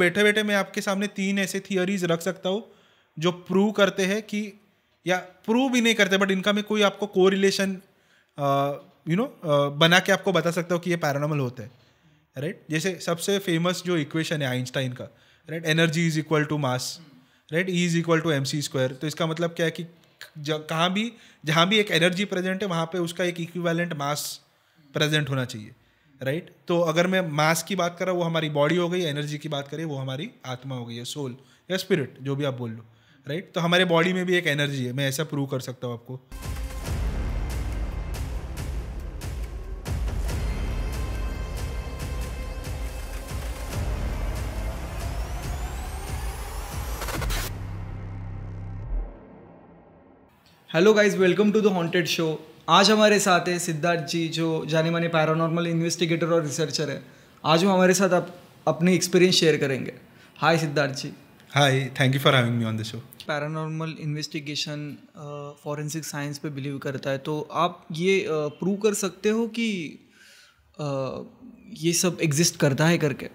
बैठे बैठे मैं आपके सामने तीन ऐसे थियोरीज रख सकता हूँ जो प्रूव करते हैं कि या प्रूव भी नहीं करते बट इनका मैं कोई आपको को रिलेशन यू नो बना के आपको बता सकता हूँ कि ये पैरानॉमल होता है राइट right? जैसे सबसे फेमस जो इक्वेशन है आइंस्टाइन का right energy is equal to mass right E is equal to M C square तो इसका मतलब क्या है कि कहाँ भी जहाँ भी एक एनर्जी प्रेजेंट है वहाँ पे उसका एक इक्विवेलेंट मास प्रेजेंट होना चाहिए राइट right? तो अगर मैं मास की बात कर रहा हूँ वो हमारी बॉडी हो गई एनर्जी की बात करें वो हमारी आत्मा हो गई है सोल या स्पिरिट जो भी आप बोल लो राइट right? तो हमारे बॉडी में भी एक एनर्जी है मैं ऐसा प्रूव कर सकता हूँ आपको hello guys welcome to the haunted show आज हमारे साथ है सिद्धार्थ जी जो जाने माने पैरानॉर्मल इन्वेस्टिगेटर और रिसर्चर है आज वो हमारे साथ आप अपने एक्सपीरियंस शेयर करेंगे hi Siddharth ji hi thank you for having me on the show paranormal investigation forensic science पे बिलीव करता है तो आप ये प्रूव uh, कर सकते हो कि uh, ये सब एग्जिस्ट करता है करके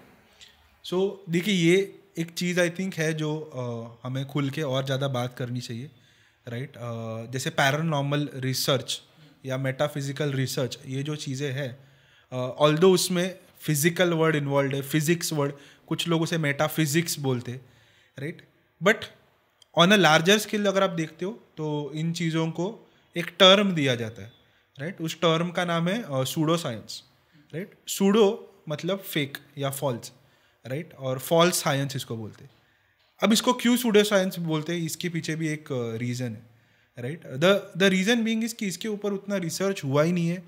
सो so, देखिए ये एक चीज़ आई थिंक है जो uh, हमें खुल के और ज़्यादा बात करनी चाहिए राइट right? uh, जैसे पैरानॉर्मल रिसर्च या मेटाफिजिकल रिसर्च ये जो चीज़ें हैं ऑल uh, दो उसमें फिजिकल वर्ड इन्वॉल्व है फिजिक्स वर्ड कुछ लोग उसे मेटाफिजिक्स बोलते right but on a larger scale अगर आप देखते हो तो इन चीज़ों को एक टर्म दिया जाता है राइट right? उस टर्म का नाम है सूडो साइंस राइट सूडो मतलब फेक या फॉल्स राइट right? और फॉल्स साइंस इसको बोलते हैं अब इसको क्यों सूडो साइंस बोलते हैं इसके पीछे भी एक रीज़न है right the the reason being is कि इसके ऊपर उतना रिसर्च हुआ ही नहीं है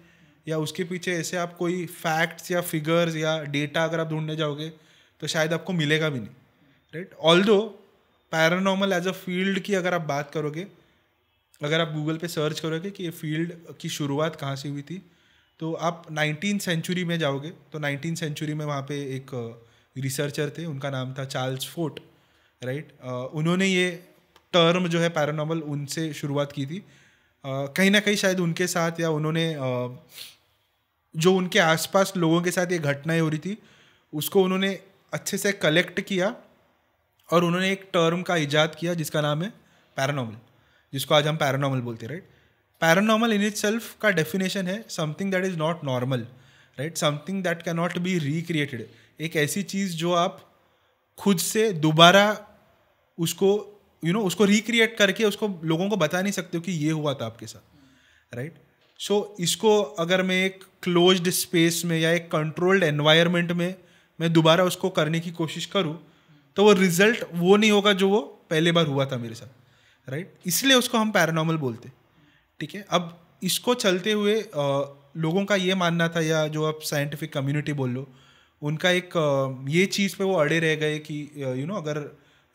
या उसके पीछे ऐसे आप कोई फैक्ट्स या फिगर्स या डेटा अगर आप ढूंढने जाओगे तो शायद आपको मिलेगा भी नहीं right although paranormal as a field की अगर आप बात करोगे अगर आप गूगल पे सर्च करोगे कि ये फील्ड की शुरुआत कहाँ से हुई थी तो आप नाइनटीन सेंचुरी में जाओगे तो नाइनटीन सेंचुरी में वहाँ पे एक रिसर्चर थे उनका नाम था चार्ल्स फोर्ट राइट right? उन्होंने ये टर्म जो है पैरानॉमल उनसे शुरुआत की थी कहीं ना कहीं शायद उनके साथ या उन्होंने जो उनके आसपास लोगों के साथ ये घटनाएं हो रही थी उसको उन्होंने अच्छे से कलेक्ट किया और उन्होंने एक टर्म का इजाद किया जिसका नाम है पैरानॉमल जिसको आज हम पैरानॉमल बोलते हैं right paranormal in itself का डेफिनेशन है something that is not normal right something that can not be recreated एक ऐसी चीज़ जो आप खुद से दोबारा उसको यू you नो know, उसको रिक्रिएट करके उसको लोगों को बता नहीं सकते हो कि ये हुआ था आपके साथ राइट right? सो so, इसको अगर मैं एक क्लोज्ड स्पेस में या एक कंट्रोल्ड एनवायरनमेंट में मैं दोबारा उसको करने की कोशिश करूँ तो वो रिजल्ट वो नहीं होगा जो वो पहले बार हुआ था मेरे साथ राइट right? इसलिए उसको हम पैरानॉमल बोलते ठीक है अब इसको चलते हुए आ, लोगों का ये मानना था या जो आप साइंटिफिक कम्युनिटी बोल लो उनका एक आ, ये चीज़ पे वो अड़े रह गए कि यू नो अगर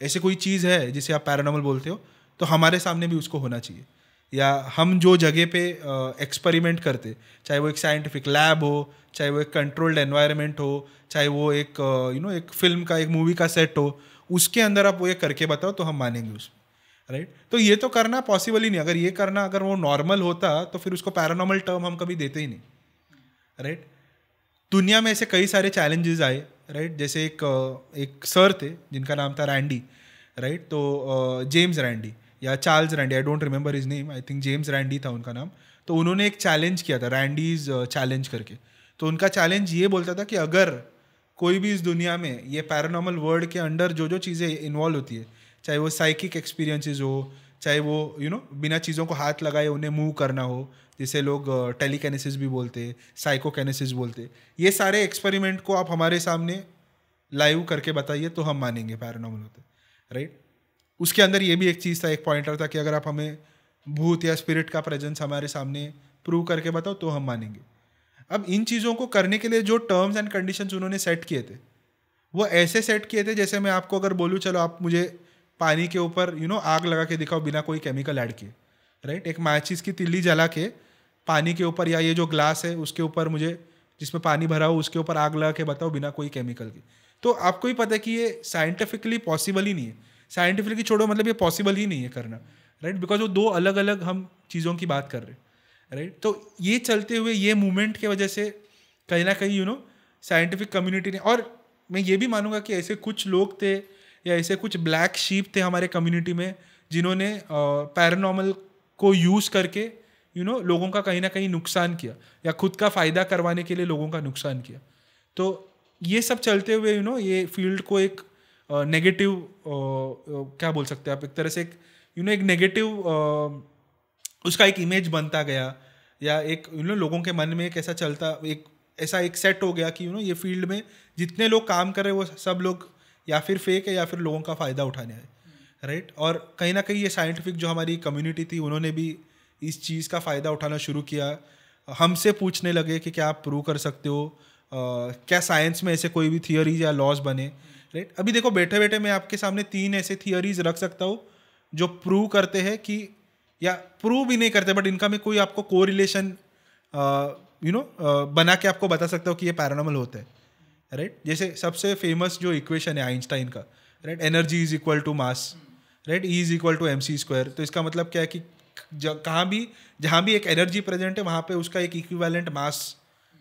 ऐसे कोई चीज़ है जिसे आप पैरानॉमल बोलते हो तो हमारे सामने भी उसको होना चाहिए या हम जो जगह पे एक्सपेरिमेंट करते चाहे वो एक साइंटिफिक लैब हो चाहे वो एक कंट्रोल्ड एनवायरनमेंट हो चाहे वो एक यू नो एक फिल्म का एक मूवी का सेट हो उसके अंदर आप वो ये करके बताओ तो हम मानेंगे उसमें राइट right? तो ये तो करना पॉसिबल ही नहीं अगर ये करना अगर वो नॉर्मल होता तो फिर उसको पैरानॉर्मल टर्म हम कभी देते ही नहीं राइट right? दुनिया में ऐसे कई सारे चैलेंजेस आए राइट जैसे एक एक सर थे जिनका नाम था रैंडी राइट तो जेम्स रैंडी या Charles Randy I don't remember his name I think James Randy था उनका नाम तो उन्होंने एक चैलेंज किया था रैंडीज चैलेंज करके तो उनका चैलेंज ये बोलता था कि अगर कोई भी इस दुनिया में ये पैरानॉमल वर्ल्ड के अंडर जो जो चीज़ें इन्वॉल्व होती है चाहे वो साइकिक एक्सपीरियंसेस हो चाहे वो यू you नो know, बिना चीज़ों को हाथ लगाए उन्हें मूव करना हो जिसे लोग टेलीकेनेसिस भी बोलते हैं बोलते ये सारे एक्सपेरिमेंट को आप हमारे सामने लाइव करके बताइए तो हम मानेंगे पैरानोमल होते राइट उसके अंदर ये भी एक चीज़ था एक पॉइंटर था कि अगर आप हमें भूत या स्पिरिट का प्रेजेंस हमारे सामने प्रूव करके बताओ तो हम मानेंगे अब इन चीज़ों को करने के लिए जो टर्म्स एंड कंडीशंस उन्होंने सेट किए थे वो ऐसे सेट किए थे जैसे मैं आपको अगर बोलूँ चलो आप मुझे पानी के ऊपर यू नो आग लगा के दिखाओ बिना कोई केमिकल ऐड के राइट एक माचिस की तिल्ली जला के पानी के ऊपर या ये जो ग्लास है उसके ऊपर मुझे जिसमें पानी भरा हो उसके ऊपर आग लगा के बताओ बिना कोई केमिकल की तो आपको ही पता है कि ये साइंटिफिकली पॉसिबल ही नहीं है साइंटिफिकली छोड़ो मतलब ये पॉसिबल ही नहीं है करना राइट बिकॉज वो दो अलग अलग हम चीज़ों की बात कर रहे हैं राइट तो ये चलते हुए ये मूवमेंट की वजह से कहीं ना कहीं यू नो साइंटिफिक कम्युनिटी ने और मैं ये भी मानूंगा कि ऐसे कुछ लोग थे या ऐसे कुछ ब्लैक शीप थे हमारे कम्युनिटी में जिन्होंने पैरानॉमल को यूज़ करके यू you नो know, लोगों का कहीं ना कहीं नुकसान किया या खुद का फ़ायदा करवाने के लिए लोगों का नुकसान किया तो ये सब चलते हुए यू you नो know, ये फील्ड को एक नेगेटिव क्या बोल सकते हैं आप एक तरह से एक यू नो एक नेगेटिव उसका एक इमेज बनता गया या एक यू नो लोगों के मन में एक ऐसा चलता एक ऐसा एक सेट हो गया कि यू नो ये फील्ड में जितने लोग काम कर रहे वो सब लोग या फिर फेक है या फिर लोगों का फ़ायदा उठाने है राइट right? और कहीं ना कहीं ये साइंटिफिक जो हमारी कम्युनिटी थी उन्होंने भी इस चीज़ का फ़ायदा उठाना शुरू किया हमसे पूछने लगे कि क्या आप प्रूव कर सकते हो आ, क्या साइंस में ऐसे कोई भी थियोरीज या लॉज बने राइट right? अभी देखो बैठे बैठे मैं आपके सामने तीन ऐसे थियोरीज रख सकता हूँ जो प्रूव करते हैं कि या प्रूव भी नहीं करते बट इनका मैं कोई आपको को रिलेशन यू नो बना के आपको बता सकता हूँ कि ये पैरानॉमल होता है राइट जैसे सबसे फेमस जो इक्वेशन है आइंस्टाइन का right energy is equal to mass right E is equal to M C square तो इसका मतलब क्या है कि कहाँ भी जहाँ भी एक एनर्जी प्रेजेंट है वहाँ पे उसका एक इक्विवेलेंट मास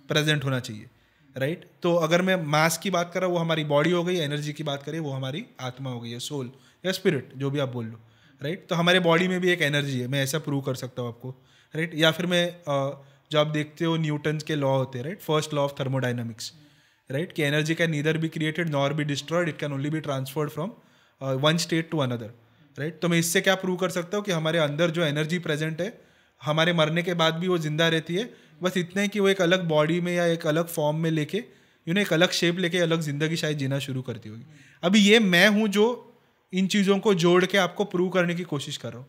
प्रेजेंट होना चाहिए राइट right? तो अगर मैं मास की बात करा वो हमारी बॉडी हो गई एनर्जी की बात करें वो हमारी आत्मा हो गई है सोल या स्पिरिट जो भी आप बोल लो राइट right? तो हमारे बॉडी में भी एक एनर्जी है मैं ऐसा प्रूव कर सकता हूँ आपको राइट right? या फिर मैं जो आप देखते हो न्यूटन के लॉ होते हैं right first law of thermodynamics right? Ki energy can neither be created nor be destroyed. It can only be transferred from uh, one state to another, right? तो मैं इससे क्या प्रूव कर सकता हूँ कि हमारे अंदर जो एनर्जी प्रेजेंट है हमारे मरने के बाद भी वो जिंदा रहती है बस इतना ही कि वो एक अलग बॉडी में या एक अलग फॉर्म में लेके यू नो एक अलग शेप लेके अलग ज़िंदगी शायद जीना शुरू करती होगी अभी ये मैं हूँ जो इन चीज़ों को जोड़ के आपको प्रूव करने की कोशिश कर रहा हूँ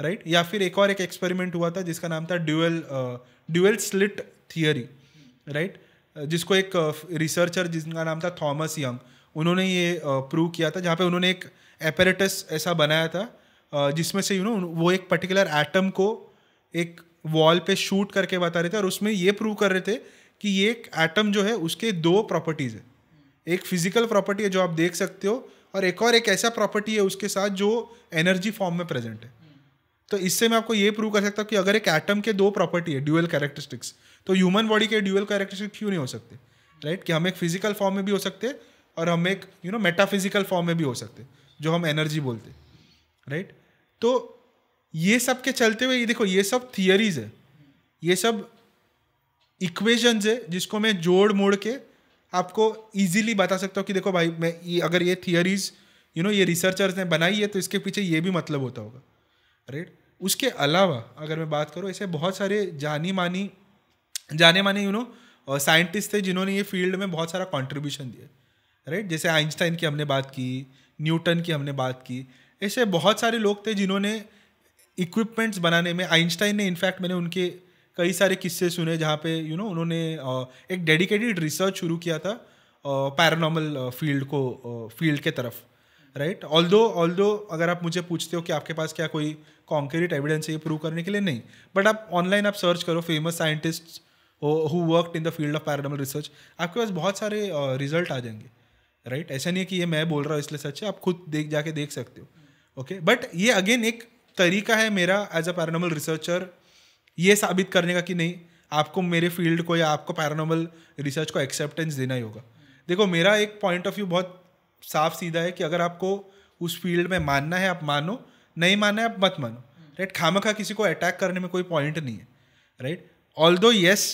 राइट या फिर एक और एक एक्सपेरिमेंट हुआ था जिसका नाम था dual dual slit theory right जिसको एक रिसर्चर जिनका नाम था थॉमस यंग उन्होंने ये प्रूव किया था जहाँ पे उन्होंने एक एपेरेटस ऐसा बनाया था जिसमें से यू नो वो एक पर्टिकुलर एटम को एक वॉल पे शूट करके बता रहे थे और उसमें ये प्रूव कर रहे थे कि ये एक एटम जो है उसके दो प्रॉपर्टीज़ है एक फिजिकल प्रॉपर्टी है जो आप देख सकते हो और एक और एक ऐसा प्रॉपर्टी है उसके साथ जो एनर्जी फॉर्म में प्रेजेंट है तो इससे मैं आपको ये प्रूव कर सकता हूँ कि अगर एक एटम के दो प्रॉपर्टी है ड्यूअल कैरेक्टरिस्टिक्स तो ह्यूमन बॉडी के ड्यूअल कैरेक्टरिस्टिक क्यों नहीं हो सकते राइट right? कि हम एक फिजिकल फॉर्म में भी हो सकते और हम एक यू नो मेटाफिजिकल फॉर्म में भी हो सकते जो हम एनर्जी बोलते राइट right? तो ये सब के चलते हुए ये देखो ये सब थियरीज है ये सब इक्वेशंस है जिसको मैं जोड़ मोड़ के आपको इजीली बता सकता हूँ कि देखो भाई मैं ये अगर ये थियरीज यू नो ये रिसर्चर्स ने बनाई है तो इसके पीछे ये भी मतलब होता होगा राइट उसके अलावा अगर मैं बात करूँ ऐसे बहुत सारे जानी मानी जाने माने यू नो साइंटिस्ट थे जिन्होंने ये फील्ड में बहुत सारा कॉन्ट्रीब्यूशन दिया राइट जैसे आइंस्टाइन की हमने बात की न्यूटन की हमने बात की ऐसे बहुत सारे लोग थे जिन्होंने इक्विपमेंट्स बनाने में आइंस्टाइन ने इनफैक्ट मैंने उनके कई सारे किस्से सुने जहाँ पे यू नो उन्होंने एक डेडिकेटेड रिसर्च शुरू किया था पैरानॉमल फील्ड को फील्ड के तरफ राइट ऑल दो ऑल दो अगर आप मुझे पूछते हो कि आपके पास क्या कोई कॉन्क्रीट एविडेंस है ये प्रूव करने के लिए नहीं बट आप ऑनलाइन आप सर्च करो famous scientist who worked in the field of paranormal research आपके पास बहुत सारे रिजल्ट uh, आ जाएंगे राइट right? ऐसा नहीं है कि ये मैं बोल रहा हूँ इसलिए सच है आप खुद देख जाके देख सकते हो ओके बट ये अगेन एक तरीका है मेरा एज अ पैरानोमल रिसर्चर ये साबित करने का कि नहीं आपको मेरे फील्ड को या आपको पैरानोमल रिसर्च को एक्सेप्टेंस देना ही होगा देखो मेरा एक पॉइंट ऑफ व्यू बहुत साफ सीधा है कि अगर आपको उस फील्ड में मानना है आप मानो नहीं मानना है आप मत मानो राइट खामखा किसी को अटैक करने में कोई पॉइंट नहीं है राइट ऑल दो यस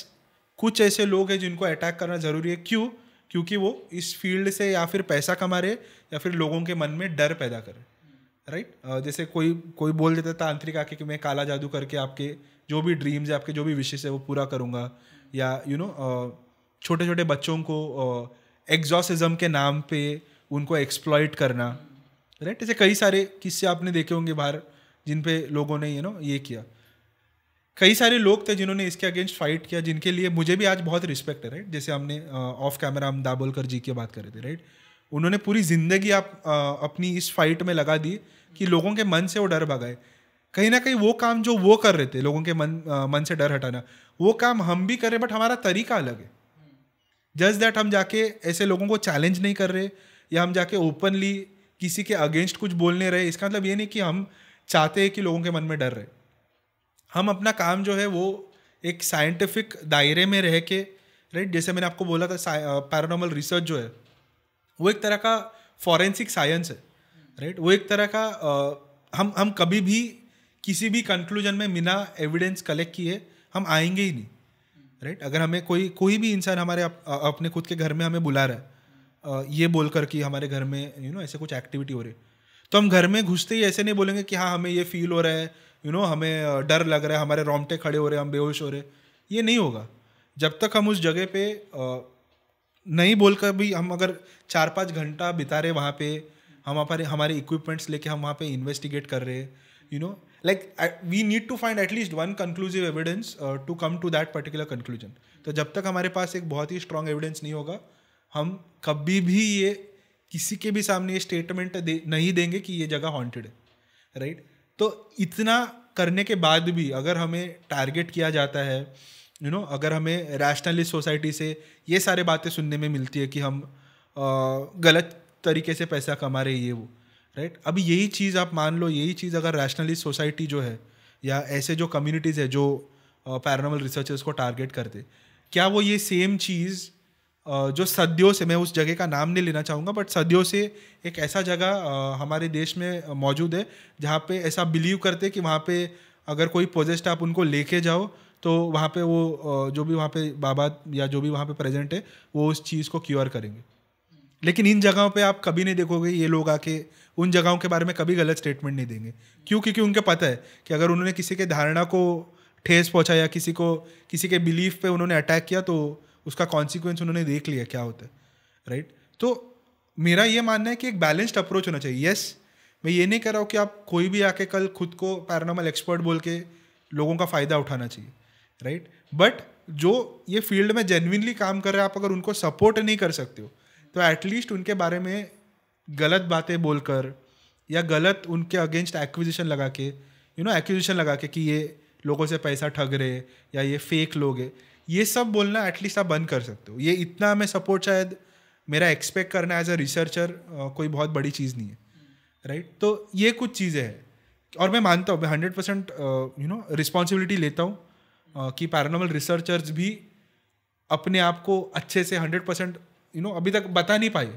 कुछ ऐसे लोग हैं जिनको अटैक करना ज़रूरी है क्यों क्योंकि वो इस फील्ड से या फिर पैसा कमा रहे या फिर लोगों के मन में डर पैदा करें राइट right? जैसे कोई कोई बोल देता था आंतरिक आके कि मैं काला जादू करके आपके जो भी ड्रीम्स है आपके जो भी विशेष है वो पूरा करूँगा या यू नो छोटे छोटे बच्चों को एग्जॉसिज्म के नाम पे उनको एक्सप्लॉयट करना राइट right? ऐसे कई सारे किस्से आपने देखे होंगे बाहर जिन पे लोगों ने यू नो ये किया कई सारे लोग थे जिन्होंने इसके अगेंस्ट फाइट किया जिनके लिए मुझे भी आज बहुत रिस्पेक्ट है राइट जैसे हमने ऑफ कैमरा हम दाबोलकर जी की बात कर रहे थे राइट उन्होंने पूरी ज़िंदगी आप आ, अपनी इस फाइट में लगा दी कि लोगों के मन से वो डर भगाए कहीं ना कहीं वो काम जो वो कर रहे थे लोगों के मन आ, मन से डर हटाना वो काम हम भी कर रहे बट हमारा तरीका अलग है जस्ट दैट हम जाके ऐसे लोगों को चैलेंज नहीं कर रहे या हम जाके ओपनली किसी के अगेंस्ट कुछ बोलने रहे इसका मतलब ये नहीं कि हम चाहते हैं कि लोगों के मन में डर रहे हम अपना काम जो है वो एक साइंटिफिक दायरे में रह के राइट जैसे मैंने आपको बोला था पैरानॉर्मल रिसर्च जो है वो एक तरह का फॉरेंसिक साइंस है राइट वो एक तरह का हम हम कभी भी किसी भी कंक्लूजन में बिना एविडेंस कलेक्ट किए हम आएंगे ही नहीं राइट अगर हमें कोई कोई भी इंसान हमारे अपने खुद के घर में हमें बुला रहा है ये बोल कर कि हमारे घर में यू नो ऐसे कुछ एक्टिविटी हो रही है तो हम घर में घुसते ही ऐसे नहीं बोलेंगे कि हाँ हमें ये फील हो रहा है यू नो हमें डर लग रहा है हमारे रोमटे खड़े हो रहे हैं हम बेहोश हो रहे ये नहीं होगा जब तक हम उस जगह पे नहीं बोलकर भी हम अगर चार पाँच घंटा बिता रहे वहाँ पे हम हमारे हमारे इक्विपमेंट्स लेके हम वहाँ पे इन्वेस्टिगेट कर रहे हैं you know like we need to find at least one conclusive evidence to come to that particular conclusion तो जब तक हमारे पास एक बहुत ही स्ट्रॉन्ग एविडेंस नहीं होगा हम कभी भी ये किसी के भी सामने ये स्टेटमेंट दे, नहीं देंगे कि ये जगह हॉन्टेड है राइट right? तो इतना करने के बाद भी अगर हमें टारगेट किया जाता है यू you नो know, अगर हमें रैशनलिस्ट सोसाइटी से ये सारे बातें सुनने में मिलती है कि हम आ, गलत तरीके से पैसा कमा रहे ये वो राइट right? अभी यही चीज़ आप मान लो यही चीज़ अगर रैशनलिस्ट सोसाइटी जो है या ऐसे जो कम्युनिटीज़ है जो पैरानॉमल रिसर्चर्स को टारगेट करते क्या वो ये सेम चीज़ जो सदियों से मैं उस जगह का नाम नहीं लेना चाहूँगा बट सदियों से एक ऐसा जगह हमारे देश में मौजूद है जहाँ पे ऐसा बिलीव करते कि वहाँ पे अगर कोई पोजेस्ट आप उनको लेके जाओ तो वहाँ पे वो जो भी वहाँ पे बाबा या जो भी वहाँ पे प्रेजेंट है वो उस चीज़ को क्योर करेंगे लेकिन इन जगहों पे आप कभी नहीं देखोगे ये लोग आके उन जगहों के बारे में कभी गलत स्टेटमेंट नहीं देंगे क्यों क्योंकि उनके पता है कि अगर उन्होंने किसी के धारणा को ठेस पहुँचा या किसी को किसी के बिलीफ पे उन्होंने अटैक किया तो उसका कॉन्सिक्वेंस उन्होंने देख लिया क्या होता है राइट right? तो मेरा ये मानना है कि एक बैलेंस्ड अप्रोच होना चाहिए यस मैं ये नहीं कह रहा हूँ कि आप कोई भी आके कल खुद को पैरानॉमल एक्सपर्ट बोल के लोगों का फ़ायदा उठाना चाहिए राइट right? बट जो ये फील्ड में जेनविनली काम कर रहे हैं आप अगर उनको सपोर्ट नहीं कर सकते हो तो एटलीस्ट उनके बारे में गलत बातें बोलकर या गलत उनके अगेंस्ट एक्विजिशन लगा के यू नो एक्विजिशन लगा के कि ये लोगों से पैसा ठग रहे या ये फेक लोग है ये सब बोलना एटलीस्ट आप बंद कर सकते हो ये इतना हमें सपोर्ट शायद मेरा एक्सपेक्ट करना एज अ रिसर्चर कोई बहुत बड़ी चीज़ नहीं है राइट right? तो ये कुछ चीज़ें हैं और मैं मानता हूँ मैं hundred percent you know responsibility लेता हूँ uh, कि पैरानॉमल रिसर्चर्स भी अपने आप को अच्छे से हंड्रेड परसेंट यू नो अभी तक बता नहीं पाए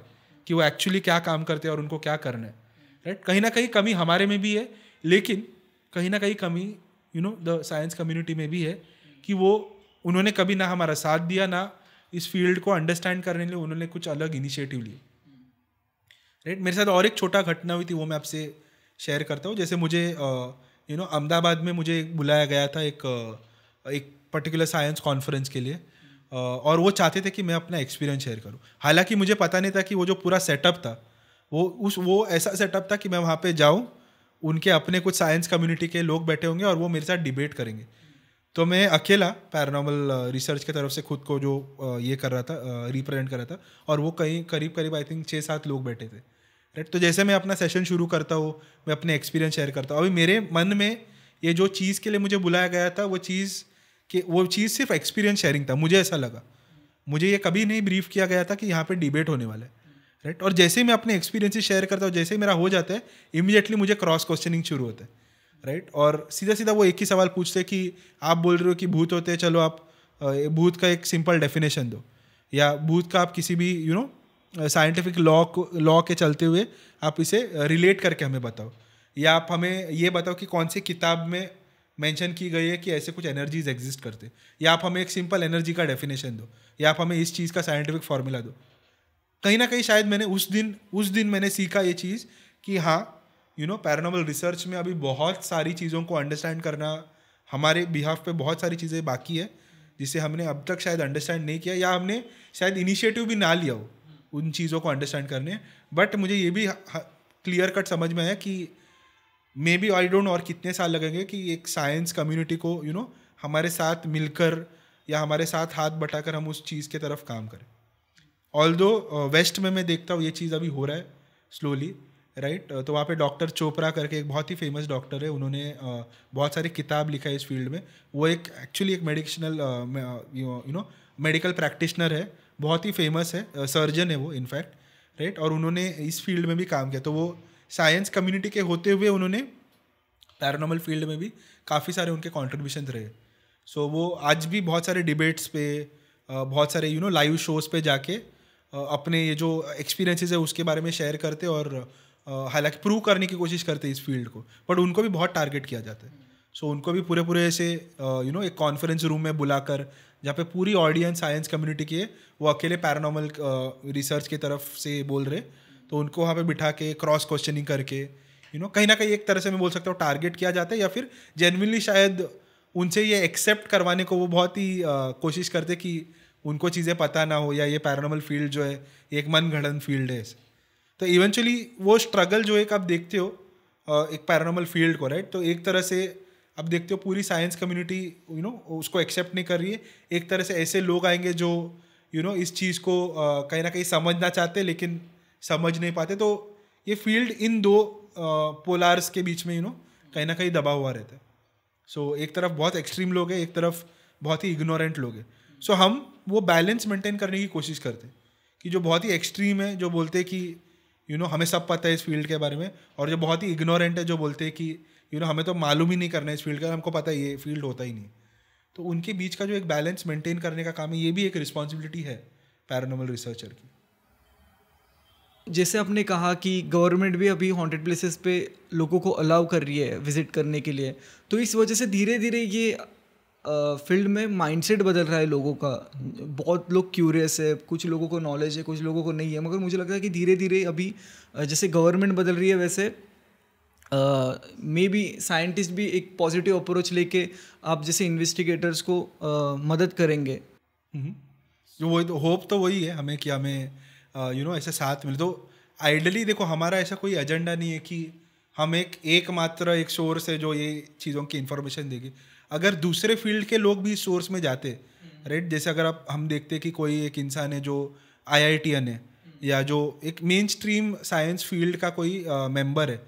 कि वो एक्चुअली क्या काम करते हैं और उनको क्या करना है राइट right? कहीं ना कहीं कमी हमारे में भी है लेकिन कहीं ना कहीं कमी you know the science community में भी है कि वो उन्होंने कभी ना हमारा साथ दिया ना इस फील्ड को अंडरस्टैंड करने लिए उन्होंने कुछ अलग इनिशिएटिव लिए राइट मेरे साथ और एक छोटा घटना हुई थी वो मैं आपसे शेयर करता हूँ जैसे मुझे यू नो अहमदाबाद में मुझे बुलाया गया था एक एक पर्टिकुलर साइंस कॉन्फ्रेंस के लिए और वो चाहते थे कि मैं अपना एक्सपीरियंस शेयर करूँ हालांकि मुझे पता नहीं था कि वो जो पूरा सेटअप था वो उस वो ऐसा सेटअप था कि मैं वहाँ पे जाऊँ उनके अपने कुछ साइंस कम्युनिटी के लोग बैठे होंगे और वो मेरे साथ डिबेट करेंगे तो मैं अकेला पैरानॉमल रिसर्च की तरफ से खुद को जो ये कर रहा था रिप्रेजेंट कर रहा था और वो कहीं करीब करीब आई थिंक छः सात लोग बैठे थे राइट तो जैसे मैं अपना सेशन शुरू करता हूँ मैं अपने एक्सपीरियंस शेयर करता हूँ अभी मेरे मन में ये जो चीज़ के लिए मुझे बुलाया गया था वो चीज़ कि वो चीज़ सिर्फ एक्सपीरियंस शेयरिंग था मुझे ऐसा लगा मुझे ये कभी नहीं ब्रीफ किया गया था कि यहाँ पे डिबेट होने वाला है राइट और जैसे ही मैं अपने एक्सपीरियंसेस शेयर करता हूँ जैसे ही मेरा हो जाता है इमीडिएटली मुझे क्रॉस क्वेश्चनिंग शुरू होता है राइट और सीधा सीधा वो एक ही सवाल पूछते कि आप बोल रहे हो कि भूत होते हैं चलो आप भूत का एक सिंपल डेफिनेशन दो या भूत का आप किसी भी you know scientific law law के चलते हुए आप इसे रिलेट करके हमें बताओ या आप हमें ये बताओ कि कौन सी किताब में मेंशन की गई है कि ऐसे कुछ एनर्जीज एग्जिस्ट करते या आप हमें एक सिंपल एनर्जी का डेफिनेशन दो या आप हमें इस चीज़ का साइंटिफिक फार्मूला दो कहीं ना कहीं शायद मैंने उस दिन उस दिन मैंने सीखा ये चीज़ कि हाँ यू नो पैरानोबल रिसर्च में अभी बहुत सारी चीज़ों को अंडरस्टैंड करना हमारे बिहाफ पे बहुत सारी चीज़ें बाकी है जिसे हमने अब तक शायद अंडरस्टैंड नहीं किया या हमने शायद इनिशिएटिव भी ना लिया हो उन चीज़ों को अंडरस्टैंड करने बट मुझे ये भी क्लियर कट समझ में आया कि मे बी आई डोंट और कितने साल लगेंगे कि एक साइंस कम्युनिटी को यू नो हमारे साथ मिलकर या हमारे साथ हाथ बटाकर हम उस चीज़ के तरफ काम करें ऑल वेस्ट में मैं देखता हूँ ये चीज़ अभी हो रहा है स्लोली राइट right? तो वहाँ पे डॉक्टर चोपड़ा करके एक बहुत ही फेमस डॉक्टर है उन्होंने बहुत सारी किताब लिखा है इस फील्ड में वो एक एक्चुअली एक medicinal you know medical practitioner है बहुत ही फेमस है सर्जन है वो इनफैक्ट राइट right? और उन्होंने इस फील्ड में भी काम किया तो वो साइंस कम्युनिटी के होते हुए उन्होंने पैरानॉमल फील्ड में भी काफ़ी सारे उनके कॉन्ट्रीब्यूशन रहे सो so, वो आज भी बहुत सारे डिबेट्स पे बहुत सारे यू नो लाइव शोज़ पे जाके अपने ये जो एक्सपीरियंसेस है उसके बारे में शेयर करते और हालांकि प्रूव करने की कोशिश करते हैं इस फील्ड को बट उनको भी बहुत टारगेट किया जाता है सो so, उनको भी पूरे पूरे ऐसे यू नो एक कॉन्फ्रेंस रूम में बुलाकर जहाँ पे पूरी ऑडियंस साइंस कम्युनिटी की है वो अकेले पैरानॉमल रिसर्च की तरफ से बोल रहे तो उनको वहाँ पे बिठा के क्रॉस क्वेश्चनिंग करके यू नो कहीं ना कहीं एक तरह से मैं बोल सकता हूँ टारगेट किया जाता है या फिर जेनविनली शायद उनसे ये एक्सेप्ट करवाने को वो बहुत ही कोशिश करते कि उनको चीज़ें पता ना हो या ये पैरानॉमल फील्ड जो है एक मनगढ़ंत फील्ड है तो इवेंचुअली वो स्ट्रगल जो एक आप देखते हो एक पैरानॉर्मल फील्ड को राइट तो एक तरह से आप देखते हो पूरी साइंस कम्युनिटी यू नो उसको एक्सेप्ट नहीं कर रही है एक तरह से ऐसे लोग आएंगे जो यू you नो know, इस चीज़ को कहीं ना कहीं समझना चाहते लेकिन समझ नहीं पाते तो ये फील्ड इन दो पोलार्स के बीच में यू नो कहीं ना कहीं दबा हुआ रहता है सो so, एक तरफ बहुत एक्सट्रीम लोग हैं एक तरफ बहुत ही इग्नोरेंट लोग हैं सो so, हम वो बैलेंस मेंटेन करने की कोशिश करते हैं कि जो बहुत ही एक्सट्रीम है जो बोलते हैं कि यू you नो know, हमें सब पता है इस फील्ड के बारे में और जो बहुत ही इग्नोरेंट है जो बोलते हैं कि यू you नो know, हमें तो मालूम ही नहीं करना है इस फील्ड का हमको पता है ये फील्ड होता ही नहीं तो उनके बीच का जो एक बैलेंस मेंटेन करने का काम है ये भी एक रिस्पॉन्सिबिलिटी है पैरानोमल रिसर्चर की जैसे आपने कहा कि गवर्नमेंट भी अभी हॉन्टेड प्लेसेस पे लोगों को अलाउ कर रही है विज़िट करने के लिए तो इस वजह से धीरे धीरे ये फील्ड में माइंडसेट बदल रहा है लोगों का बहुत लोग क्यूरियस है कुछ लोगों को नॉलेज है कुछ लोगों को नहीं है मगर मुझे लगता है कि धीरे धीरे अभी जैसे गवर्नमेंट बदल रही है वैसे मे बी साइंटिस्ट भी एक पॉजिटिव अप्रोच लेके आप जैसे इन्वेस्टिगेटर्स को uh, मदद करेंगे जो हम्म। तो वही तो होप तो वही है हमें कि हमें यू नो ऐसे साथ मिले तो आइडली देखो हमारा ऐसा कोई एजेंडा नहीं है कि हम एक एकमात्र एक सोर्स है जो ये चीज़ों की इन्फॉर्मेशन देगी अगर दूसरे फील्ड के लोग भी इस सोर्स में जाते राइट जैसे अगर आप हम देखते कि कोई एक इंसान है जो आई आई टी एन है या जो एक मेन स्ट्रीम साइंस फील्ड का कोई मेंबर है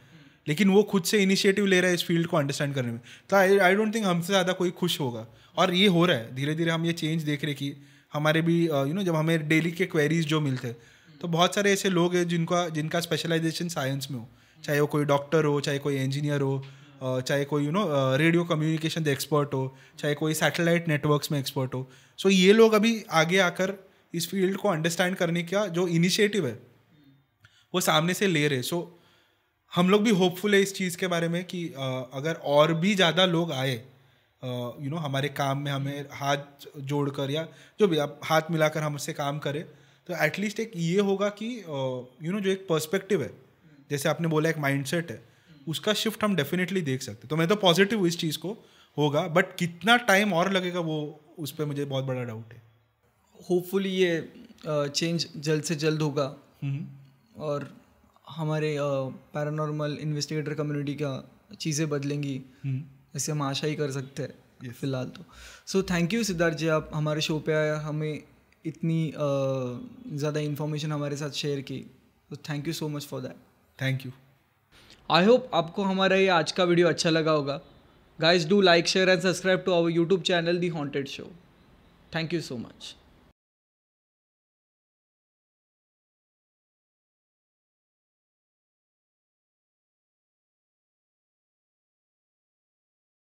लेकिन वो खुद से इनिशिएटिव ले रहा है इस फील्ड को अंडरस्टैंड करने में तो आई आई डोंट थिंक हमसे ज़्यादा कोई खुश होगा और ये हो रहा है धीरे धीरे हम ये चेंज देख रहे कि हमारे भी you uh, know you know, जब हमें डेली के क्वेरीज जो मिलते हैं तो बहुत सारे ऐसे लोग हैं जिनका जिनका स्पेशलाइजेशन साइंस में हो चाहे वो कोई डॉक्टर हो चाहे कोई इंजीनियर हो चाहे कोई you know radio communication expert हो चाहे कोई सैटेलाइट नेटवर्क्स में एक्सपर्ट हो सो so, ये लोग अभी आगे आकर इस फील्ड को अंडरस्टैंड करने का जो इनिशिएटिव है वो सामने से ले रहे सो so, हम लोग भी होपफुल है इस चीज़ के बारे में कि अगर और भी ज़्यादा लोग आए यू नो हमारे काम में हमें हाथ जोड़कर या जो भी आप हाथ मिलाकर हमसे काम करें तो एटलीस्ट एक ये होगा कि यू नो जो एक पर्सपेक्टिव है जैसे आपने बोला एक माइंडसेट है उसका शिफ्ट हम डेफिनेटली देख सकते तो मैं तो पॉजिटिव इस चीज़ को होगा बट कितना टाइम और लगेगा वो उस पर मुझे बहुत बड़ा डाउट है होपफुली ये चेंज जल्द से जल्द होगा हम्म। और हमारे पैरानॉर्मल इन्वेस्टिगेटर कम्युनिटी का चीज़ें बदलेंगी हम्म। ऐसे हम आशा ही कर सकते हैं yes. फिलहाल तो so thank you Siddharth ji आप हमारे शो पे आए हमें इतनी uh, ज़्यादा इन्फॉर्मेशन हमारे साथ शेयर की तो thank you so much for that thank you I hope आपको हमारा ये आज का वीडियो अच्छा लगा होगा guys do like share and subscribe to our YouTube channel The Haunted Show thank you so much